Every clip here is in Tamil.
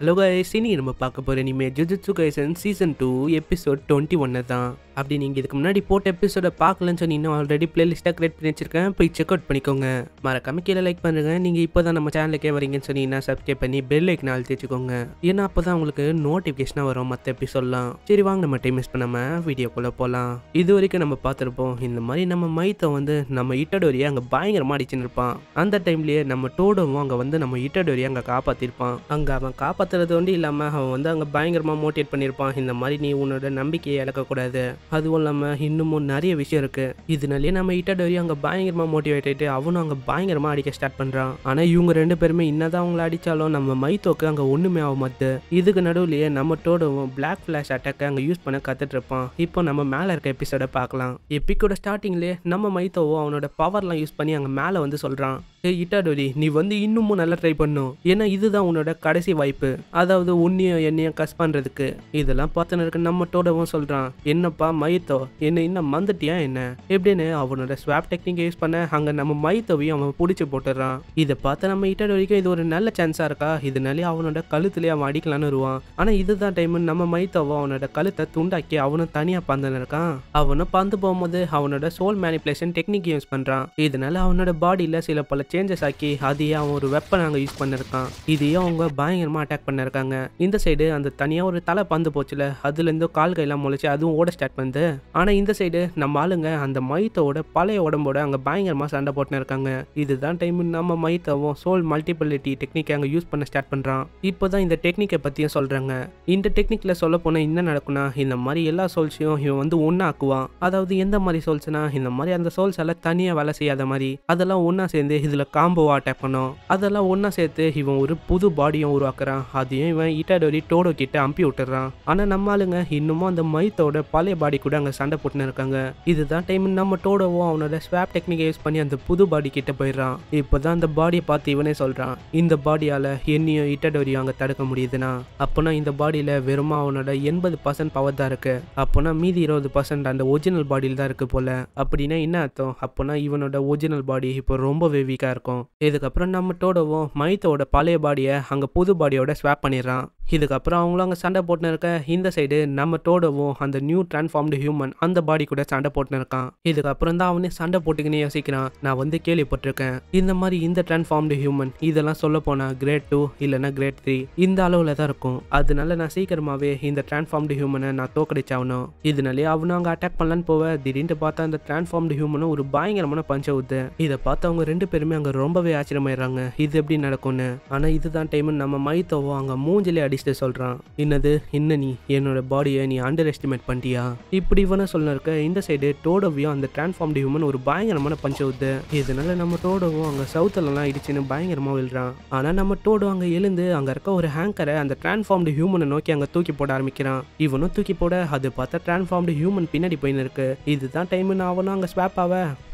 ஹலோ கைஸ் இனி நம்ம பார்க்க போகிற இனிமேல் Jujutsu Kaisen season two episode twenty ஒன்று தான் அப்படி நீங்கள் இதுக்கு முன்னாடி போட்ட எபிசோடை பார்க்கலன்னு சொன்னீங்கன்னா ஆல்ரெடி பிளேலிஸ்ட்டாக கிரியேட் பண்ணி வச்சிருக்கேன் போய் செக் அவுட் பண்ணிக்கோங்க மறக்காம கீழே லைக் பண்ணுங்க நீங்கள் இப்போ தான் நம்ம சேனலுக்கே வரீங்கன்னு சொன்னீங்கன்னா சப்ஸ்கிரைப் பண்ணி பெல் ஐக்கன் அழுத்தி வச்சுக்கோங்க ஏன்னா அப்போ தான் உங்களுக்கு நோட்டிஃபிகேஷனாக வரும் மற்ற எபிசோட்லாம் சரி வாங்க நம்ம டைம் மிஸ் பண்ணாமல் வீடியோக்குள்ளே போகலாம் இது வரைக்கும் நம்ம பார்த்துருப்போம் இந்த மாதிரி நம்ம மைத்தை வந்து நம்ம இட்டடோரியை அங்கே பயங்கரமாக அடிச்சுன்னு இருப்பான் அந்த டைம்லேயே நம்ம டோடவும் அங்கே வந்து நம்ம இட்டடோரியை அங்கே காப்பாற்றிருப்பான் அங்கே அவன் காப்பாற்ற மாற்றுறது வந்து இல்லாமல் அவன் வந்து அங்கே பயங்கரமாக மோட்டிவேட் பண்ணியிருப்பான் இந்த மாதிரி நீ உன்னோட நம்பிக்கையை இழக்கக்கூடாது அதுவும் இல்லாமல் இன்னமும் நிறைய விஷயம் இருக்குது இதனாலே நம்ம இட்டாடோரி அங்கே பயங்கரமாக மோட்டிவேட் ஆகிட்டு அவனும் அங்கே பயங்கரமாக அடிக்க ஸ்டார்ட் பண்ணுறான் ஆனால் இவங்க ரெண்டு பேருமே என்னதான் அவங்கள அடித்தாலும் நம்ம மைத்தோக்கு அங்கே ஒன்றுமே ஆக மத்து இதுக்கு நடுவுலயே நம்ம டோடவும் பிளாக் பிளாஷ் அட்டாக்க அங்கே யூஸ் பண்ண கற்றுட்ருப்பான் இப்போ நம்ம மேலே இருக்க எபிசோட பார்க்கலாம் எப்பிக்கோட ஸ்டார்டிங்லயே நம்ம மைத்தோவும் அவனோட பவர்லாம் யூஸ் பண்ணி அங்கே மேலே வந்து சொல்கிறான் இட்டாடோடி நீ வந்து இன்னமும் நல்லா ட்ரை பண்ணும் ஏன்னா இதுதான் உன்னோட கடைசி வாய்ப்பு அதாவது உன்னையும் என்னையும் கஸ் பண்ணுறதுக்கு இதெல்லாம் பார்த்து நம்ம டோடவும் சொல்கிறான் என்னப்பா மயத்தோ என்ன இன்னும் மந்துட்டியா என்ன எப்படின்னு அவனோட ஸ்வாப் டெக்னிக் யூஸ் பண்ண அங்கே நம்ம மயத்தோவையும் அவன் பிடிச்சி போட்டுறான் இதை பார்த்து நம்ம இட்டாடோரிக்கும் இது ஒரு நல்ல சான்ஸாக இருக்கா இதனாலே அவனோட கழுத்துலயே அவன் அடிக்கலான்னு வருவான் ஆனால் இதுதான் டைம் நம்ம மயத்தோவை அவனோட கழுத்தை துண்டாக்கி அவனும் தனியாக பந்தன இருக்கான் அவனும் பந்து போகும்போது அவனோட சோல் மேனிப்புலேஷன் டெக்னிக் யூஸ் பண்ணுறான் இதனால அவனோட பாடியில் சில பல சேஞ்சஸ் ஆக்கி அதையே அவன் ஒரு வெப்பன் அங்கே யூஸ் பண்ணிருக்கான் இதையும் அவங்க பயங்கரமாக அட்டாக் பண்ணிருக்காங்க இந்த சைடு அந்த தனியாக ஒரு தலை பந்து போச்சுல அதுலேருந்து கால் கையெல்லாம் முளைச்சி அதுவும் ஓட ஸ்டார்ட் பண்ணுது ஆனால் இந்த சைடு நம்ம ஆளுங்க அந்த மைத்தோட பழைய உடம்போட அங்கே பயங்கரமாக சண்டை போட்டுன்னு இருக்காங்க இதுதான் டைம் நம்ம மயித்தாவும் சோல் மல்டிபிலிட்டி டெக்னிக்கை அங்கே யூஸ் பண்ண ஸ்டார்ட் பண்ணுறான் இப்போ தான் இந்த டெக்னிக்கை பற்றியும் சொல்கிறாங்க இந்த டெக்னிக்கில் சொல்ல போனால் என்ன நடக்கும்னா இந்த மாதிரி எல்லா சோல்ஸையும் இவன் வந்து ஒன்றாக்குவான் அதாவது எந்த மாதிரி சோல்ஸ்னா இந்த மாதிரி அந்த சோல்ஸ் எல்லாம் தனியாக வேலை செய்யாத மாதிரி அதெல்லாம் ஒன்றா சேர்ந்து இதில் இதில் காம்போவாக அட்டாக் பண்ணோம் அதெல்லாம் ஒன்றா சேர்த்து இவன் ஒரு புது பாடியும் உருவாக்குறான் அதையும் இவன் இட்டாடோடி டோடோ கிட்ட அம்பி விட்டுறான் ஆனால் நம்ம ஆளுங்க இன்னமும் அந்த மைத்தோட பழைய பாடி கூட அங்கே சண்டை போட்டுன்னு இருக்காங்க இதுதான் டைம் நம்ம டோடோவும் அவனோட ஸ்வாப் டெக்னிக்கை யூஸ் பண்ணி அந்த புது பாடி கிட்ட போயிடுறான் இப்போ தான் அந்த பாடியை பார்த்து இவனே சொல்கிறான் இந்த பாடியால் என்னையும் இட்டடோரியும் அங்கே தடுக்க முடியுதுன்னா அப்போனா இந்த பாடியில் வெறும் அவனோட எண்பது பர்சன்ட் பவர் தான் இருக்குது அப்போனா மீதி இருபது பர்சன்ட் அந்த ஒரிஜினல் பாடியில் தான் இருக்குது போல் அப்படின்னா என்ன அர்த்தம் அப்போனா இவனோட ஒரிஜினல் பாடி இப்போ ரொம்பவே வீக்காக ஈஸியாக இருக்கும் இதுக்கப்புறம் நம்ம டோடவும் மைத்தோட பழைய பாடியை அங்கே புது பாடியோட ஸ்வாப் பண்ணிடுறான் இதுக்கப்புறம் அவங்களும் அங்கே சண்டை போட்டுன்னு இருக்க இந்த சைடு நம்ம டோடவும் அந்த நியூ டிரான்ஸ்ஃபார்ம்டு ஹியூமன் அந்த பாடி கூட சண்டை போட்டுன்னு இருக்கான் இதுக்கப்புறம் தான் அவனே சண்டை போட்டுக்கினே யோசிக்கிறான் நான் வந்து கேள்விப்பட்டிருக்கேன் இந்த மாதிரி இந்த டிரான்ஸ்ஃபார்ம்டு ஹியூமன் இதெல்லாம் சொல்ல போனால் கிரேட் டூ இல்லைனா கிரேட் த்ரீ இந்த அளவில் தான் இருக்கும் அதனால நான் சீக்கிரமாகவே இந்த டிரான்ஸ்ஃபார்ம்டு ஹியூமனை நான் தோக்கடிச்சாகணும் இதனாலே அவனும் அங்கே அட்டாக் பண்ணலான்னு போவ திடீர்னு பார்த்தா அந்த டிரான்ஸ்ஃபார்ம்டு ஹியூமனும் ஒரு பயங்கரமான பஞ்ச ஊத்து இதை பார்த்து அவங்க ரெண்டு பேருமே அங்கே ரொம்பவே ஆச்சரியமாயிடுறாங்க இது எப்படி நடக்கும்னு ஆனால் இதுதான் டைம் நம்ம மைத்தோவோ அங்கே மூஞ்சிலே அடிச்சுட்டு சொல்கிறான் என்னது என்ன நீ என்னோட பாடியை நீ அண்டர் எஸ்டிமேட் பண்ணிட்டியா இப்படி இவனை சொல்லிருக்க இருக்க இந்த சைடு டோடோவியும் அந்த டிரான்ஸ்ஃபார்ம் ஹியூமன் ஒரு பயங்கரமான பஞ்ச உத்து இதனால நம்ம டோடோவோ அங்கே சவுத்துலலாம் இடிச்சுன்னு பயங்கரமாக விழுறான் ஆனால் நம்ம டோடோ அங்கே எழுந்து அங்கே இருக்க ஒரு ஹேங்கரை அந்த டிரான்ஸ்ஃபார்ம் ஹியூமனை நோக்கி அங்கே தூக்கி போட ஆரம்பிக்கிறான் இவனும் தூக்கி போட அது பார்த்தா டிரான்ஸ்ஃபார்ம் ஹியூமன் பின்னாடி போயின்னு இருக்கு இதுதான் டைம் அவனும் அங்கே ஸ்வாப் ஆவ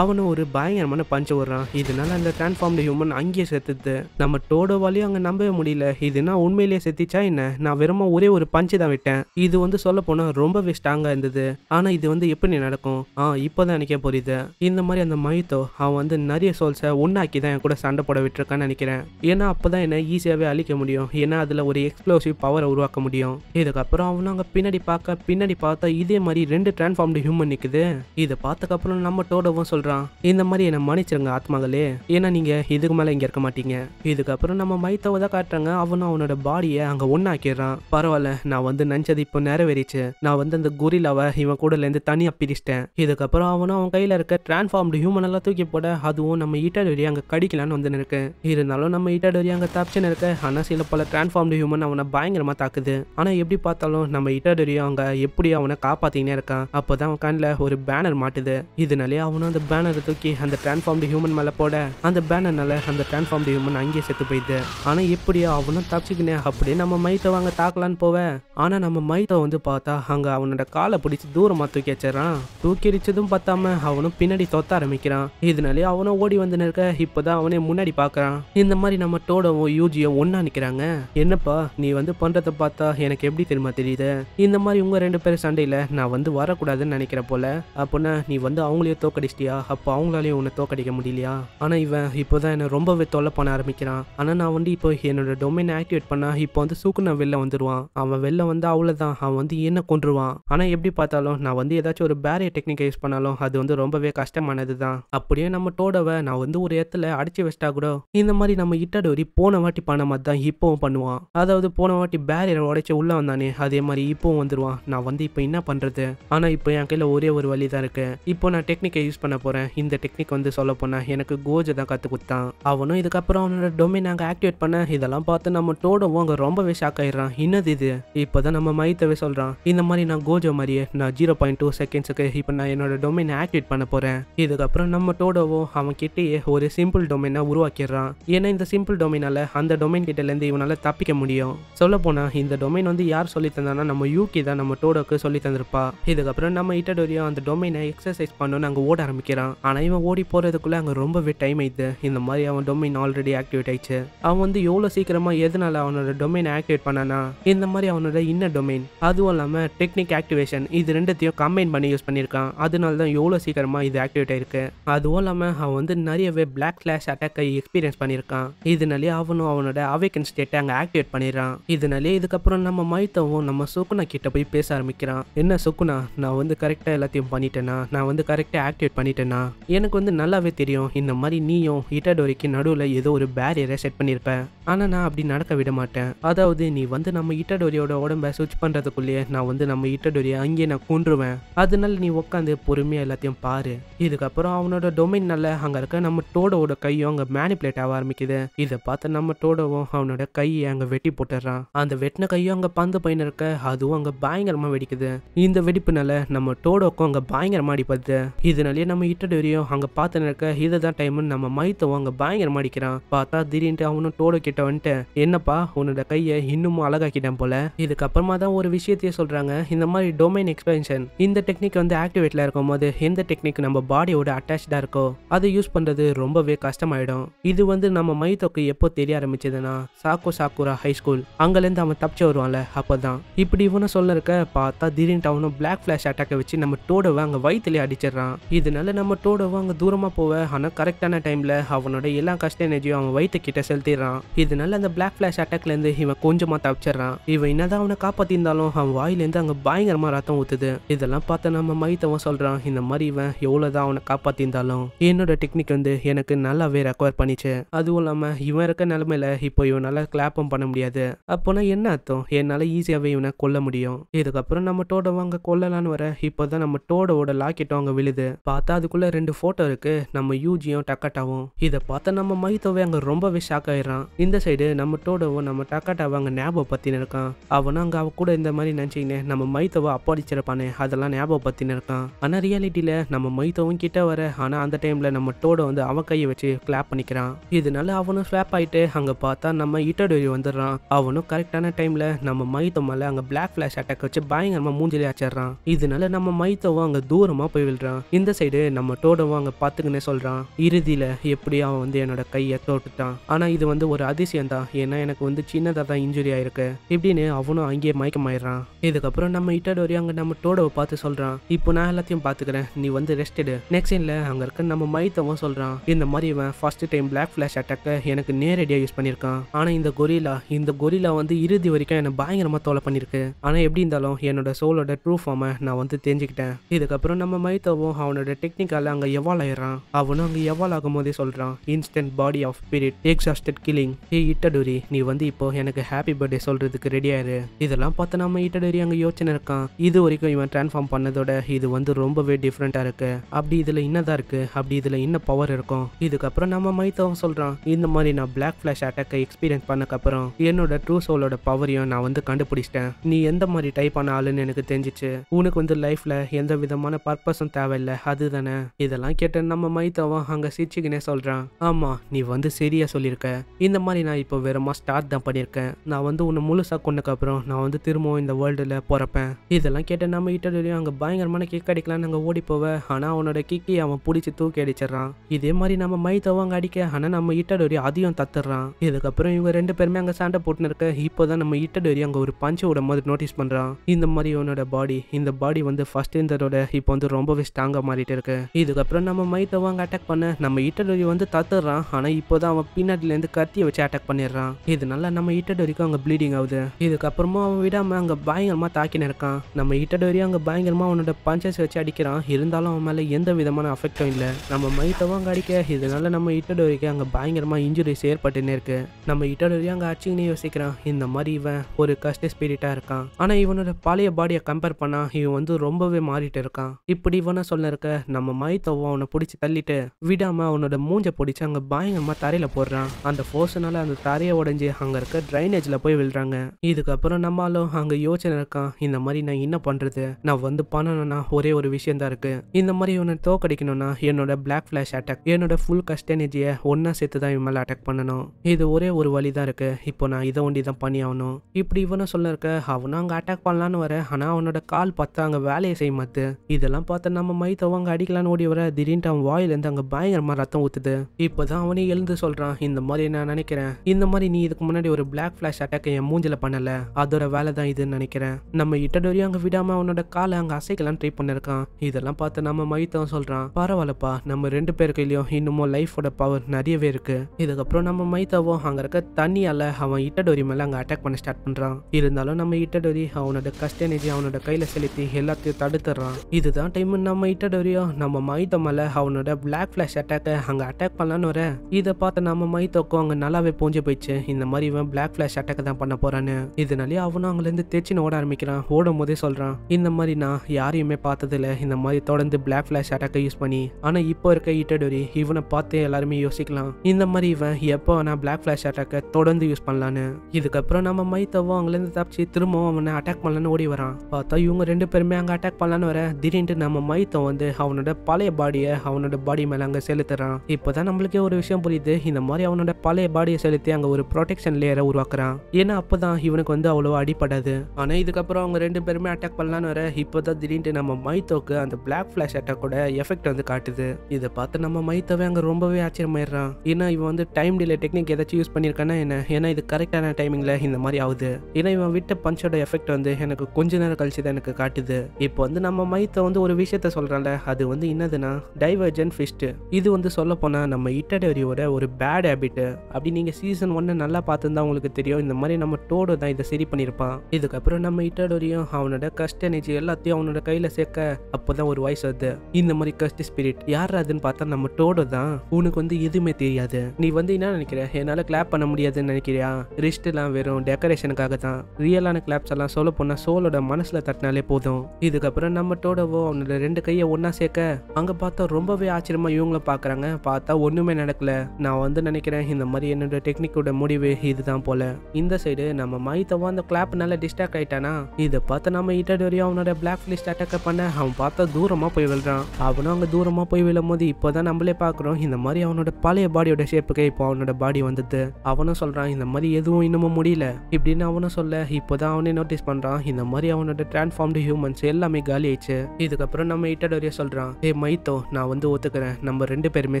அவனும் ஒரு பயங்கரமான பஞ்ச விடுறான் இதனால அந்த அந்த டிரான்ஸ்ஃபார்ம்டு ஹியூமன் அங்கேயே செத்துது நம்ம டோடோவாலையும் அங்கே நம்பவே முடியல இது என்ன உண்மையிலேயே செத்துச்சா என்ன நான் வெறும் ஒரே ஒரு பஞ்சு தான் விட்டேன் இது வந்து சொல்ல போனால் ரொம்பவே ஸ்ட்ராங்காக இருந்தது ஆனால் இது வந்து எப்படி நடக்கும் ஆ இப்போ தான் நினைக்க புரியுது இந்த மாதிரி அந்த மயத்தோ அவன் வந்து நிறைய சோல்ஸை ஒன்றாக்கி தான் என் கூட சண்டை போட விட்டுருக்கான்னு நினைக்கிறேன் ஏன்னா அப்போ தான் என்ன ஈஸியாகவே அழிக்க முடியும் ஏன்னா அதில் ஒரு எக்ஸ்ப்ளோசிவ் பவரை உருவாக்க முடியும் இதுக்கப்புறம் அவனும் அங்கே பின்னாடி பார்க்க பின்னாடி பார்த்தா இதே மாதிரி ரெண்டு டிரான்ஸ்ஃபார்ம்டு ஹியூமன் நிற்குது இதை பார்த்தக்கப்புறம் நம்ம டோடவும் சொல்கிறான் இந்த மாதிரி என்னை மன்னிச்சிருங்க ஆத்மாங்களே ஏன்னா நீங்கள் இதுக்கு மேலே இங்கே இருக்க மாட்டீங்க இதுக்கப்புறம் நம்ம மைத்தவை தான் காட்டுறாங்க அவன் அவனோட பாடியை அங்கே ஒன்றாக்கிடுறான் பரவாயில்ல நான் வந்து நினச்சது இப்போ நிறைவேறிச்சு நான் வந்து அந்த குரிலாவை இவன் கூடலேருந்து தனியாக பிரிச்சிட்டேன் இதுக்கப்புறம் அவனும் அவன் கையில் இருக்க டிரான்ஸ்ஃபார்ம்டு ஹியூமன் எல்லாம் தூக்கி போட அதுவும் நம்ம ஈட்டாடோரி அங்கே கடிக்கலான்னு வந்து நிற்கு இருந்தாலும் நம்ம ஈட்டாடோரி அங்கே தப்பிச்சுன்னு இருக்க ஆனால் சில பல டிரான்ஸ்ஃபார்ம்டு ஹியூமன் அவனை பயங்கரமாக தாக்குது ஆனால் எப்படி பார்த்தாலும் நம்ம ஈட்டாடோரியும் அங்கே எப்படி அவனை காப்பாற்றினே இருக்கான் அப்போ தான் அவன் கண்ணில் ஒரு பேனர் மாட்டுது இதனாலே அவனும் அந்த பேனரை தூக்கி அந்த டிரான்ஸ்ஃபார்ம்டு ஹியூமன் மேலே போட அந்த பேனர்னால அந்த டிரான்ஸ்ஃபார்ம் ஹியூமன் அங்கேயே செத்து போயிடுது ஆனால் எப்படியா அவனும் தப்பிச்சுக்கினே அப்படி நம்ம மைத்தை வாங்க தாக்கலான்னு போவேன் ஆனால் நம்ம மைத்தை வந்து பார்த்தா அங்கே அவனோட காலை பிடிச்சி தூரமாக தூக்கி வச்சிடறான் தூக்கி அடிச்சதும் பார்த்தாம அவனும் பின்னாடி தொத்த ஆரம்பிக்கிறான் இதனாலே அவனும் ஓடி வந்து நிற்க இப்பதான் அவனே முன்னாடி பார்க்குறான் இந்த மாதிரி நம்ம டோடவும் யூஜியும் ஒன்றா நிக்கிறாங்க என்னப்பா நீ வந்து பண்றத பார்த்தா எனக்கு எப்படி தெரியுமா தெரியுது இந்த மாதிரி உங்க ரெண்டு பேரும் சண்டையில் நான் வந்து வரக்கூடாதுன்னு நினைக்கிற போல அப்படின்னா நீ வந்து அவங்களையும் தோக்கடிச்சிட்டியா அப்போ அவங்களாலையும் உன்னை தோக்கடிக்க முடியலையா ஆனால் இவன் இருந்தேன் இப்போ தான் என்னை ரொம்பவே தொல்லை பண்ண ஆரம்பிக்கிறான் ஆனால் நான் வந்து இப்போ என்னோட டொமைன் ஆக்டிவேட் பண்ணால் இப்போ வந்து சூக்குனா வெளில வந்துடுவான் அவன் வெளில வந்து அவ்வளோதான் அவன் வந்து என்ன கொண்டுருவான் ஆனால் எப்படி பார்த்தாலும் நான் வந்து ஏதாச்சும் ஒரு பேரியர் டெக்னிக்கை யூஸ் பண்ணாலும் அது வந்து ரொம்பவே கஷ்டமானது தான் அப்படியே நம்ம டோடவை நான் வந்து ஒரு இடத்துல அடிச்சு வச்சிட்டா கூட இந்த மாதிரி நம்ம இட்டடோரி போன வாட்டி பண்ண மாதிரி தான் இப்போவும் பண்ணுவான் அதாவது போன வாட்டி பேரியர் உடைச்சு உள்ளே வந்தானே அதே மாதிரி இப்போவும் வந்துடுவான் நான் வந்து இப்போ என்ன பண்ணுறது ஆனால் இப்போ என் கையில் ஒரே ஒரு வழி தான் இருக்குது இப்போ நான் டெக்னிக்கை யூஸ் பண்ண போகிறேன் இந்த டெக்னிக் வந்து சொல்ல போனால் எனக்கு கோஜை தான் ஈஸியாக கற்றுக் கொடுத்தான் அவனும் இதுக்கப்புறம் அவனோட டொமைன் அங்கே ஆக்டிவேட் பண்ண இதெல்லாம் பார்த்து நம்ம டோடவும் அங்கே ரொம்பவே ஷாக் ஆயிடுறான் என்னது இது இப்போ நம்ம மைத்தவே சொல்கிறான் இந்த மாதிரி நான் கோஜோ மாதிரியே நான் ஜீரோ பாயிண்ட் டூ செகண்ட்ஸுக்கு இப்போ நான் என்னோட டொமைனை ஆக்டிவேட் பண்ண போகிறேன் இதுக்கப்புறம் நம்ம டோடவும் அவன் கிட்டேயே ஒரு சிம்பிள் டொமைனை உருவாக்கிடுறான் ஏன்னா இந்த சிம்பிள் டொமைனால் அந்த டொமைன் கிட்டலேருந்து இவனால் தப்பிக்க முடியும் சொல்ல போனால் இந்த டொமைன் வந்து யார் சொல்லி தந்தானா நம்ம யூகி தான் நம்ம டோடோக்கு சொல்லி தந்திருப்பா இதுக்கப்புறம் நம்ம இட்டடோரியும் அந்த டொமைனை எக்ஸசைஸ் பண்ணணும்னு அங்கே ஓட ஆரம்பிக்கிறான் ஆனால் இவன் ஓடி போகிறதுக்குள்ளே அங்கே ரொம்பவே டைம் இது இந்த மாதிரி அவன் டொமைன் ஆல்ரெடி ஆக்டிவேட் ஆயிடுச்சு அவன் வந்து எவ்வளோ சீக்கிரமாக எதனால அவனோட டொமைன் ஆக்டிவேட் பண்ணனா இந்த மாதிரி அவனோட இன்ன டொமைன் அதுவும் இல்லாமல் டெக்னிக் ஆக்டிவேஷன் இது ரெண்டுத்தையும் கம்பைன் பண்ணி யூஸ் பண்ணியிருக்கான் அதனால தான் எவ்வளோ சீக்கிரமாக இது ஆக்டிவேட் ஆயிருக்கு அதுவும் இல்லாமல் அவன் வந்து நிறையவே பிளாக் கிளாஷ் அட்டாக்கை எக்ஸ்பீரியன்ஸ் பண்ணியிருக்கான் இதனாலே அவனும் அவனோட அவேக்கன் ஸ்டேட்டை அங்கே ஆக்டிவேட் பண்ணிடுறான் இதனாலே இதுக்கப்புறம் நம்ம மைத்தவும் நம்ம சுக்குனா கிட்ட போய் பேச ஆரம்பிக்கிறான் என்ன சுக்குனா நான் வந்து கரெக்டாக எல்லாத்தையும் பண்ணிட்டேனா நான் வந்து கரெக்டாக ஆக்டிவேட் பண்ணிட்டேனா எனக்கு வந்து நல்லாவே தெரியும் இந்த மாதிரி நீ நீயும் இட்டடோரிக்கு நடுவில் ஏதோ ஒரு பேரியரை செட் பண்ணிருப்ப ஆனால் நான் அப்படி நடக்க விட மாட்டேன் அதாவது நீ வந்து நம்ம இட்டடோரியோட உடம்ப சுவிச் பண்ணுறதுக்குள்ளேயே நான் வந்து நம்ம இட்டாடோரியை அங்கேயே நான் கொன்றுவேன் அதனால நீ உட்காந்து பொறுமையாக எல்லாத்தையும் பாரு இதுக்கப்புறம் அவனோட டொமைன்னால அங்கே இருக்க நம்ம டோடோவோட கையும் அங்கே மேனிப்புலேட் ஆக ஆரம்பிக்குது இதை பார்த்து நம்ம டோடோவும் அவனோட கையை அங்கே வெட்டி போட்டுடுறான் அந்த வெட்டின கையும் அங்கே பந்து பையன் இருக்க அதுவும் அங்கே பயங்கரமாக வெடிக்குது இந்த வெடிப்புனால நம்ம டோடோக்கும் அங்கே பயங்கரமாக அடிப்படுது இதனாலேயே நம்ம இட்டடோரியும் அங்கே பார்த்து நடக்க இதை தான் டைம்னு நம்ம அவங்க மைத்த அவங்க பயங்கரமா அடிக்கிறான் பார்த்தா திடீர்னு அவனும் டோட கிட்ட வந்துட்டு என்னப்பா உன்னோட கையை இன்னும் அழகாக்கிட்டேன் போல இதுக்கப்புறமா தான் ஒரு விஷயத்தையே சொல்றாங்க இந்த மாதிரி டொமைன் எக்ஸ்பென்ஷன் இந்த டெக்னிக் வந்து ஆக்டிவேட்ல இருக்கும் போது எந்த டெக்னிக் நம்ம பாடியோட அட்டாச்சா இருக்கோ அதை யூஸ் பண்றது ரொம்பவே கஷ்டமாயிடும் இது வந்து நம்ம மைத்தோக்கு எப்போ தெரிய ஆரம்பிச்சதுன்னா சாக்கோ சாக்குரா ஹை ஸ்கூல் அங்கேருந்து அவன் தப்பிச்சு வருவான்ல அப்போதான் இப்படி இவனை சொல்ல இருக்க பார்த்தா திடீர்னு அவனும் பிளாக் ஃபிளாஷ் அட்டாக்கை வச்சு நம்ம டோடவை அங்கே வயிற்றுலேயே அடிச்சிடறான் இதனால நம்ம டோடவை அங்கே தூரமாக போவ ஆனால் கரெக்டான டைம் டைம்ல அவனோட எல்லா கஷ்ட எனர்ஜியும் அவன் வயிற்று கிட்ட செலுத்திடுறான் இதனால அந்த பிளாக் அட்டாக்ல அட்டாக்லேருந்து இவன் கொஞ்சமாக தப்பிச்சிடறான் இவன் என்னதான் அவனை காப்பாற்றிருந்தாலும் அவன் வாயிலேருந்து அங்கே பயங்கரமாக ரத்தம் ஊற்றுது இதெல்லாம் பார்த்து நம்ம மைத்தவன் சொல்கிறான் இந்த மாதிரி இவன் எவ்வளவுதான் அவனை காப்பாற்றிருந்தாலும் என்னோட டெக்னிக் வந்து எனக்கு நல்லாவே ரெக்கவர் பண்ணிச்சு அதுவும் இல்லாமல் இவன் இருக்க நிலமையில இப்போ நல்லா கிளாப்பம் பண்ண முடியாது அப்போனா என்ன அர்த்தம் என்னால் ஈஸியாகவே இவனை கொல்ல முடியும் இதுக்கப்புறம் நம்ம டோடவ அங்க கொல்லலான்னு வர இப்போ தான் நம்ம டோடவோட லாக்கெட்டும் அங்கே விழுது பார்த்தா அதுக்குள்ளே ரெண்டு ஃபோட்டோ இருக்குது நம்ம யூஜியும் டக்கட்டாவும் ஆகும் இதை பார்த்த நம்ம மைத்தோவே அங்க ரொம்பவே ஷாக் ஆயிடுறான் இந்த சைடு நம்ம டோடவும் நம்ம டக்காட்டாவை அங்க ஞாபகம் பத்தி இருக்கான் அவனும் அங்க அவ கூட இந்த மாதிரி நினைச்சிக்கினே நம்ம மைத்தோவை அப்பாடிச்சிருப்பானே அதெல்லாம் ஞாபகம் பத்தி இருக்கான் ஆனா ரியாலிட்டியில நம்ம மைத்தோவும் கிட்ட வர ஆனா அந்த டைம்ல நம்ம டோட வந்து அவன் கையை வச்சு கிளாப் பண்ணிக்கிறான் இதனால அவனும் ஸ்லாப் ஆயிட்டு அங்க பார்த்தா நம்ம இட்டடோரி வந்துடுறான் அவனும் கரெக்டான டைம்ல நம்ம மைத்தோ மேல அங்க பிளாக் பிளாஷ் அட்டாக் வச்சு பயங்கரமா மூஞ்சிலே ஆச்சிடறான் இதனால நம்ம மைத்தோவும் அங்க தூரமா போய் விழுறான் இந்த சைடு நம்ம டோடவும் அங்க பாத்துக்குன்னே சொல்றான் இறுதியில எப்படி அவன் வந்து என்னோட கையை தோட்டுட்டான் ஆனால் இது வந்து ஒரு அதிசயம் தான் ஏன்னா எனக்கு வந்து சின்னதாக தான் இன்ஜுரி ஆயிருக்கு இப்படின்னு அவனும் அங்கேயே மயக்கமாயிடுறான் இதுக்கப்புறம் நம்ம இட்டாடோரி அங்கே நம்ம டோடவை பார்த்து சொல்கிறான் இப்போ நான் எல்லாத்தையும் பார்த்துக்கிறேன் நீ வந்து ரெஸ்ட் நெக்ஸ்ட் சீனில் அங்கே இருக்க நம்ம மைத்தவும் சொல்கிறான் இந்த மாதிரி இவன் ஃபர்ஸ்ட் டைம் பிளாக் ஃபிளாஷ் அட்டாக்கை எனக்கு நேரடியாக யூஸ் பண்ணியிருக்கான் ஆனால் இந்த கொரிலா இந்த கொரிலா வந்து இறுதி வரைக்கும் என்னை பயங்கரமாக தோலை பண்ணியிருக்கு ஆனால் எப்படி இருந்தாலும் என்னோட சோலோட ட்ரூ ஃபார்மை நான் வந்து தெரிஞ்சுக்கிட்டேன் இதுக்கப்புறம் நம்ம மைத்தவும் அவனோட டெக்னிக்கால் அங்கே எவால் ஆயிடுறான் அவனும் அங்கே எவால் ஆகும்போது போதே சொல்றான் instant body of spirit exhausted killing hey இட்டடூரி நீ வந்து இப்போ எனக்கு ஹாப்பி பர்த்டே சொல்றதுக்கு ரெடி ஆயிரு இதெல்லாம் பார்த்து நம்ம இட்டடூரி அங்கே யோசனை இருக்கான் இது வரைக்கும் இவன் டிரான்ஸ்ஃபார்ம் பண்ணதோட இது வந்து ரொம்பவே டிஃப்ரெண்டா இருக்கு அப்படி இதுல இன்னதா இருக்கு அப்படி இதில் என்ன பவர் இருக்கும் இதுக்கப்புறம் நம்ம மைத்தவன் சொல்றான் இந்த மாதிரி நான் பிளாக் பிளாஷ் அட்டாக்கை எக்ஸ்பீரியன்ஸ் அப்புறம் என்னோட ட்ரூ சோலோட பவரையும் நான் வந்து கண்டுபிடிச்சிட்டேன் நீ எந்த மாதிரி டைப் ஆன ஆளுன்னு எனக்கு தெரிஞ்சிச்சு உனக்கு வந்து லைஃப்ல எந்த விதமான பர்பஸும் தேவையில்லை அதுதானே இதெல்லாம் கேட்ட நம்ம மைத்தவன் அங்கே சிரிச்சுக்கினே உடனே சொல்கிறான் ஆமாம் நீ வந்து சரியாக சொல்லியிருக்க இந்த மாதிரி நான் இப்போ வெறுமா ஸ்டார்ட் தான் பண்ணியிருக்கேன் நான் வந்து உன்னை முழுசாக கொண்டக்கப்புறம் நான் வந்து திரும்பவும் இந்த வேர்ல்டில் பிறப்பேன் இதெல்லாம் கேட்ட நம்ம இட்டலியும் அங்கே பயங்கரமான கிக் அடிக்கலாம்னு அங்கே ஓடி போவ ஆனால் அவனோட கிக்கி அவன் பிடிச்சி தூக்கி அடிச்சிடறான் இதே மாதிரி நம்ம மை அங்கே அடிக்க ஆனால் நம்ம இட்டடோரி அதையும் தத்துறான் இதுக்கப்புறம் இவங்க ரெண்டு பேருமே அங்கே சண்டை போட்டுன்னு இருக்க இப்போ தான் நம்ம இட்டடோரி அங்கே ஒரு பஞ்சை விட மாதிரி நோட்டீஸ் பண்ணுறான் இந்த மாதிரி இவனோட பாடி இந்த பாடி வந்து ஃபர்ஸ்ட் இருந்ததோட இப்போ வந்து ரொம்பவே ஸ்ட்ராங்காக மாறிட்டு இருக்கு இதுக்கப்புறம் நம்ம மைத்தவங்க அட்டாக் பண்ண நம்ம இட்ட இட்டடொரி வந்து தத்துறான் ஆனால் இப்போ தான் அவன் பின்னாடிலேருந்து கத்தியை வச்சு அட்டாக் பண்ணிடுறான் இதனால நம்ம இட்டடொரிக்கும் அங்கே ப்ளீடிங் ஆகுது இதுக்கப்புறமா அவன் விடாமல் அங்கே பயங்கரமாக தாக்கின்னு இருக்கான் நம்ம இட்டடொரி அங்கே பயங்கரமாக அவனோட பஞ்சஸ் வச்சு அடிக்கிறான் இருந்தாலும் அவன் மேலே எந்த விதமான அஃபெக்டும் இல்லை நம்ம மைத்தவும் அங்கே அடிக்க இதனால நம்ம இட்டடொரிக்கு அங்கே பயங்கரமாக இன்ஜுரிஸ் ஏற்பட்டுன்னு இருக்கு நம்ம இட்டடொரி அங்கே அடிச்சுங்கன்னு யோசிக்கிறான் இந்த மாதிரி இவன் ஒரு கஷ்ட ஸ்பிரிட்டாக இருக்கான் ஆனால் இவனோட பழைய பாடியை கம்பேர் பண்ணால் இவன் வந்து ரொம்பவே மாறிட்டு இருக்கான் இப்படி இவனை சொல்ல இருக்க நம்ம மைத்தவும் அவனை பிடிச்சி தள்ளிட்டு விடாமல் அவனோட அவனோட மூஞ்ச பிடிச்சி அங்கே பயங்கரமாக தரையில் போடுறான் அந்த போர்ஸ்னால அந்த தரையை உடஞ்சி அங்கே இருக்க ட்ரைனேஜில் போய் விழுறாங்க இதுக்கப்புறம் நம்மளும் அங்கே யோசனை இருக்கான் இந்த மாதிரி நான் என்ன பண்ணுறது நான் வந்து பண்ணணும்னா ஒரே ஒரு விஷயம் தான் இருக்குது இந்த மாதிரி இவனை தோக்கடிக்கணும்னா என்னோட பிளாக் ஃப்ளாஷ் அட்டாக் என்னோட ஃபுல் கஸ்டனேஜியை ஒன்றா சேர்த்து தான் இவன் மேலே அட்டாக் பண்ணணும் இது ஒரே ஒரு வழி தான் இருக்குது இப்போ நான் இதை ஒண்டி தான் பண்ணி ஆகணும் இப்படி இவனும் சொல்ல இருக்க அவனும் அங்கே அட்டாக் பண்ணலான்னு வர ஆனால் அவனோட கால் பார்த்தா அங்கே வேலையை செய்ய மாத்து இதெல்லாம் பார்த்தா நம்ம மைத்தவங்க அடிக்கலான்னு ஓடி வர திடீர்னு அவன் வாயிலேருந்து அங்கே பயங்கரமாக ரத்தம் ரத்தம் ஊத்துது இப்பதான் அவனே எழுந்து சொல்றான் இந்த மாதிரி நான் நினைக்கிறேன் இந்த மாதிரி நீ இதுக்கு முன்னாடி ஒரு பிளாக் பிளாஷ் அட்டாக் என் மூஞ்சில பண்ணல அதோட வேலை தான் இதுன்னு நினைக்கிறேன் நம்ம இட்டடோரி அங்க விடாம அவனோட காலை அங்க அசைக்கலாம் ட்ரை பண்ணிருக்கான் இதெல்லாம் பார்த்து நம்ம மைத்தம் சொல்றான் பரவாயில்லப்பா நம்ம ரெண்டு பேருக்கு கையிலயும் இன்னமும் லைஃபோட பவர் நிறையவே இருக்கு இதுக்கப்புறம் நம்ம மைத்தாவோ அங்க இருக்க தண்ணியால அவன் இட்டடோரி மேல அங்க அட்டாக் பண்ண ஸ்டார்ட் பண்றான் இருந்தாலும் நம்ம இட்டடோரி அவனோட கஷ்ட நிதி அவனோட கையில செலுத்தி எல்லாத்தையும் தடுத்துறான் இதுதான் டைம் நம்ம இட்டடோரியோ நம்ம மைத்த மேல அவனோட பிளாக் பிளாஷ் அட்டாக்கை அங்கே அட்டாக் பண்ணலான்னு வரேன் இதை பார்த்து நம்ம மை தோக்கம் அங்கே நல்லாவே பூஞ்சு போயிடுச்சு இந்த மாதிரி இவன் பிளாக் ஃபிளாஷ் அட்டாக் தான் பண்ண போகிறான்னு இதனாலே அவனும் அங்கேருந்து தேச்சின்னு ஓட ஆரம்பிக்கிறான் ஓடும் போதே சொல்கிறான் இந்த மாதிரி நான் யாரையுமே பார்த்ததில்ல இந்த மாதிரி தொடர்ந்து பிளாக் ஃபிளாஷ் அட்டாக்கை யூஸ் பண்ணி ஆனால் இப்போ இருக்க ஈட்டடோரி இவனை பார்த்து எல்லாருமே யோசிக்கலாம் இந்த மாதிரி இவன் எப்போ வேணா பிளாக் ஃபிளாஷ் அட்டாக்கை தொடர்ந்து யூஸ் பண்ணலான்னு இதுக்கப்புறம் நம்ம மை மைத்தவோ அங்கேருந்து தப்பிச்சு திரும்பவும் அவனை அட்டாக் பண்ணலான்னு ஓடி வரான் பார்த்தா இவங்க ரெண்டு பேருமே அங்கே அட்டாக் பண்ணலான்னு வர திடீர்னு நம்ம மைத்தம் வந்து அவனோட பழைய பாடியை அவனோட பாடி மேலே அங்கே செலுத்துறான் இருக்கான் இப்போதான் நம்மளுக்கே ஒரு விஷயம் புரியுது இந்த மாதிரி அவனோட பழைய பாடியை செலுத்தி அங்க ஒரு ப்ரொடெக்ஷன் லேயரை உருவாக்குறான் ஏன்னா அப்பதான் இவனுக்கு வந்து அவ்வளவு அடிப்படாது ஆனா இதுக்கப்புறம் அவங்க ரெண்டு பேருமே அட்டாக் பண்ணலான்னு வர இப்போதான் திடீர்னு நம்ம மைத்தோக்கு அந்த பிளாக் அட்டாக் கூட எஃபெக்ட் வந்து காட்டுது இதை பார்த்து நம்ம மைத்தோவே அங்க ரொம்பவே ஆச்சரியமாயிடுறான் ஏன்னா இவன் வந்து டைம் டிலே டெக்னிக் ஏதாச்சும் யூஸ் பண்ணிருக்கானா என்ன ஏன்னா இது கரெக்டான டைமிங்ல இந்த மாதிரி ஆகுது ஏன்னா இவன் விட்ட பஞ்சோட எஃபெக்ட் வந்து எனக்கு கொஞ்ச நேரம் கழிச்சு தான் எனக்கு காட்டுது இப்போ வந்து நம்ம மைத்தை வந்து ஒரு விஷயத்த சொல்றான்ல அது வந்து என்னதுன்னா டைவர்ஜன் ஃபிஸ்ட் இது வந்து சொல்ல சொல்லப்போனால் நம்ம இட்டடரியோட ஒரு பேட் ஹேபிட்டு அப்படி நீங்கள் சீசன் ஒன்று நல்லா பார்த்துருந்தா உங்களுக்கு தெரியும் இந்த மாதிரி நம்ம டோடு தான் இதை சரி பண்ணியிருப்பான் இதுக்கப்புறம் நம்ம இட்டடரியும் அவனோட கஷ்ட நிஜம் எல்லாத்தையும் அவனோட கையில் சேர்க்க அப்போ தான் ஒரு வயசு வருது இந்த மாதிரி கஷ்ட ஸ்பிரிட் யார் அதுன்னு பார்த்தா நம்ம டோடு தான் உனக்கு வந்து எதுவுமே தெரியாது நீ வந்து என்ன நினைக்கிற என்னால் கிளாப் பண்ண முடியாதுன்னு நினைக்கிறியா ரிஸ்ட்லாம் வெறும் டெக்கரேஷனுக்காக தான் ரியலான கிளாப்ஸ் எல்லாம் சொல்ல போனால் சோலோட மனசில் தட்டினாலே போதும் இதுக்கப்புறம் நம்ம டோடவோ அவனோட ரெண்டு கையை ஒன்றா சேர்க்க அங்கே பார்த்தா ரொம்பவே ஆச்சரியமாக இவங்கள பார்க்குறாங்க பார்த்தா ஒன்றுமே நடக்கல நான் வந்து நினைக்கிறேன் இந்த மாதிரி என்னோட டெக்னிக்கோட முடிவு இதுதான் போல இந்த சைடு நம்ம மைத்தவா அந்த நல்லா டிஸ்டாக் ஆயிட்டானா இதை பார்த்து நம்ம வரையும் அவனோட பிளாக் லிஸ்ட் அட்டாக் பண்ண அவன் பார்த்தா தூரமாக போய் விழுறான் அவனும் அங்கே தூரமாக போய் விழும் போது இப்போ தான் நம்மளே பார்க்குறோம் இந்த மாதிரி அவனோட பழைய பாடியோட ஷேப்புக்கே இப்போ அவனோட பாடி வந்தது அவனும் சொல்கிறான் இந்த மாதிரி எதுவும் இன்னமும் முடியல இப்படின்னு அவனும் சொல்ல இப்போ தான் அவனே நோட்டீஸ் பண்ணுறான் இந்த மாதிரி அவனோட டிரான்ஸ்ஃபார்ம்டு ஹியூமன்ஸ் எல்லாமே காலி ஆயிடுச்சு இதுக்கப்புறம் நம்ம வரையும் சொல்கிறான் ஏ மைத்தோ நான் வந்து ஒத்துக்கிறேன் நம்ம ரெண்டு பேருமே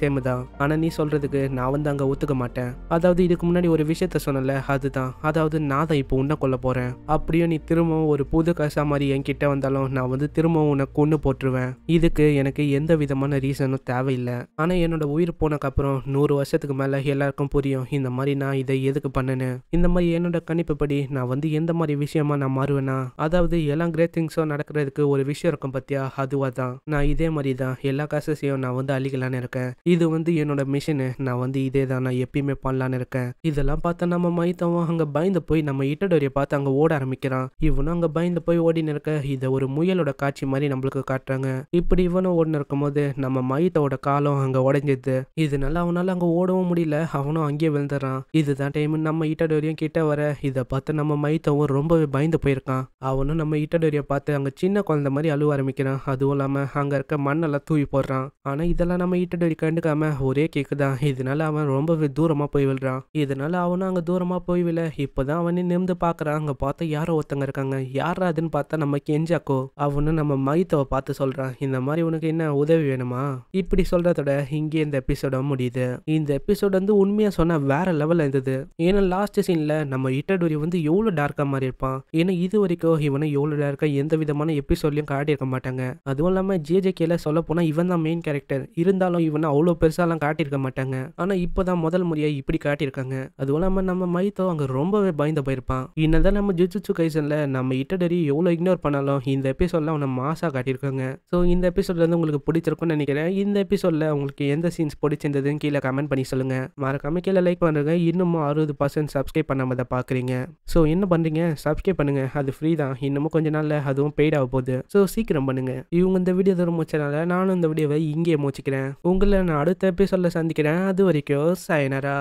சேமு தான் ஆனால் நீ சொல்கிறதுக்கு நான் வந்து அங்கே ஒத்துக்க மாட்டேன் அதாவது இதுக்கு முன்னாடி ஒரு விஷயத்த சொன்னல அதுதான் அதாவது நான் தான் இப்போ உன்னை கொல்ல போகிறேன் அப்படியே நீ திரும்பவும் ஒரு புது கசா மாதிரி என்கிட்ட வந்தாலும் நான் வந்து திரும்பவும் உன்னை கொண்டு போட்டுருவேன் இதுக்கு எனக்கு எந்த விதமான ரீசனும் தேவையில்லை ஆனால் என்னோட உயிர் போனக்கப்புறம் நூறு வருஷத்துக்கு மேலே எல்லாருக்கும் புரியும் இந்த மாதிரி நான் இதை எதுக்கு பண்ணேன்னு இந்த மாதிரி என்னோட கணிப்புப்படி நான் வந்து எந்த மாதிரி விஷயமா நான் மாறுவேனா அதாவது எல்லா கிரேட் திங்ஸும் நடக்கிறதுக்கு ஒரு விஷயம் இருக்கும் பத்தியா அதுவாக தான் நான் இதே மாதிரி தான் எல்லா காசஸையும் நான் வந்து அழிக்கலான்னு இருக்கேன் இது வந்து என்னோட மிஷினு நான் வந்து இதே தான் நான் எப்பயுமே பண்ணலான்னு இருக்கேன் இதெல்லாம் பார்த்தா நம்ம மைத்தவன் அங்கே பயந்து போய் நம்ம இட்டடோரியை பார்த்து அங்கே ஓட ஆரம்பிக்கிறான் இவனும் அங்கே பயந்து போய் ஓடின்னு இருக்க இதை ஒரு முயலோட காட்சி மாதிரி நம்மளுக்கு காட்டுறாங்க இப்படி இவனும் ஓடினு போது நம்ம மைத்தோட காலம் அங்கே உடஞ்சிது இதனால அவனால் அங்கே ஓடவும் முடியல அவனும் அங்கேயே விழுந்துடுறான் இதுதான் டைம் நம்ம இட்டடோரியும் கிட்ட வர இதை பார்த்து நம்ம மைத்தவும் ரொம்பவே பயந்து போயிருக்கான் அவனும் நம்ம இட்டடோரியை பார்த்து அங்கே சின்ன குழந்தை மாதிரி அழுவ ஆரம்பிக்கிறான் அதுவும் இல்லாமல் அங்கே இருக்க மண்ணெல்லாம் தூவி போடுறான் ஆனால் இதெல்லாம் நம்ம இட்டடோரிக்க கண்டுக்காம ஒரே கேக்கு தான் இதனால அவன் ரொம்பவே தூரமாக போய் விழுறான் இதனால அவனும் அங்க தூரமாக போய் விழ இப்போதான் அவனே நிமிந்து பாக்குறான் அங்க பார்த்தா யாரோ ஒருத்தங்க இருக்காங்க யாராதுன்னு பார்த்தா நம்ம கெஞ்சாக்கோ அவனு நம்ம மைத்தவ பார்த்து சொல்றான் இந்த மாதிரி உனக்கு என்ன உதவி வேணுமா இப்படி சொல்றதோட இங்கே இந்த எபிசோட முடியுது இந்த எபிசோட் வந்து உண்மையாக சொன்ன வேற லெவல்ல இருந்தது ஏன்னா லாஸ்ட் சீன்ல நம்ம இட்டடூரி வந்து எவ்வளவு டார்க்காக மாறி இருப்பான் ஏன்னா இது வரைக்கும் இவனை எவ்வளவு டார்க்காக எந்த விதமான எபிசோட்லையும் காட்டியிருக்க மாட்டாங்க அதுவும் இல்லாமல் ஜேஜே கேல சொல்ல போனா இவன் தான் மெயின் கேரக்டர் இருந்தாலும் இவனை அவ்வளோ பெருசாலாம் காட்டியிருக்க மாட்டாங்க ஆனால் இப்போ தான் முதல் முறையாக இப்படி காட்டியிருக்காங்க அதுவும் இல்லாமல் நம்ம மைத்தோ அங்கே ரொம்பவே பயந்து போயிருப்பான் என்னதான் நம்ம ஜிஜுச்சு கைசனில் நம்ம இட்டடரி எவ்வளோ இக்னோர் பண்ணாலும் இந்த எபிசோடில் அவனை மாசாக காட்டியிருக்காங்க ஸோ இந்த எபிசோட்லேருந்து உங்களுக்கு பிடிச்சிருக்கும்னு நினைக்கிறேன் இந்த எபிசோடில் உங்களுக்கு எந்த சீன்ஸ் பிடிச்சிருந்ததுன்னு கீழே கமெண்ட் பண்ணி சொல்லுங்கள் மறக்காம கீழே லைக் பண்ணுறேங்க இன்னமும் அறுபது பர்சன்ட் சப்ஸ்கிரைப் பண்ணாமல் தான் பார்க்குறீங்க ஸோ என்ன பண்ணுறீங்க சப்ஸ்கிரைப் பண்ணுங்கள் அது ஃப்ரீ தான் இன்னமும் கொஞ்ச நாளில் அதுவும் பெய்ட் ஆக போகுது ஸோ சீக்கிரம் பண்ணுங்கள் இவங்க இந்த வீடியோ தூரம் முடிச்சனால நானும் இந்த வீடியோவை இங்கேயே மோச்சிக்கிறேன் உங்களை நான் அடுத்த எபிசோடில் சந்திக்கிறேன் அது வரைக்கும் சைனரா